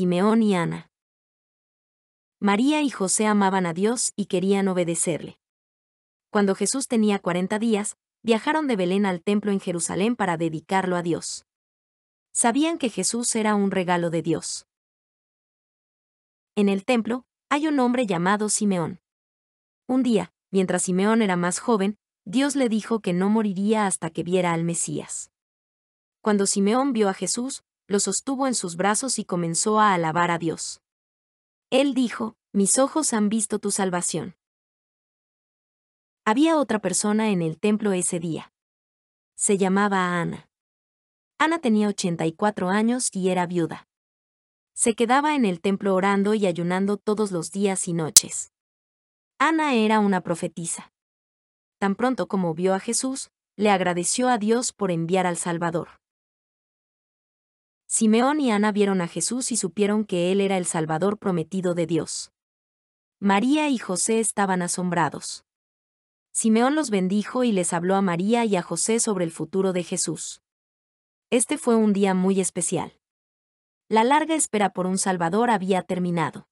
Simeón y Ana. María y José amaban a Dios y querían obedecerle. Cuando Jesús tenía 40 días, viajaron de Belén al templo en Jerusalén para dedicarlo a Dios. Sabían que Jesús era un regalo de Dios. En el templo, hay un hombre llamado Simeón. Un día, mientras Simeón era más joven, Dios le dijo que no moriría hasta que viera al Mesías. Cuando Simeón vio a Jesús, lo sostuvo en sus brazos y comenzó a alabar a Dios. Él dijo, mis ojos han visto tu salvación. Había otra persona en el templo ese día. Se llamaba Ana. Ana tenía 84 años y era viuda. Se quedaba en el templo orando y ayunando todos los días y noches. Ana era una profetisa. Tan pronto como vio a Jesús, le agradeció a Dios por enviar al Salvador. Simeón y Ana vieron a Jesús y supieron que Él era el Salvador prometido de Dios. María y José estaban asombrados. Simeón los bendijo y les habló a María y a José sobre el futuro de Jesús. Este fue un día muy especial. La larga espera por un Salvador había terminado.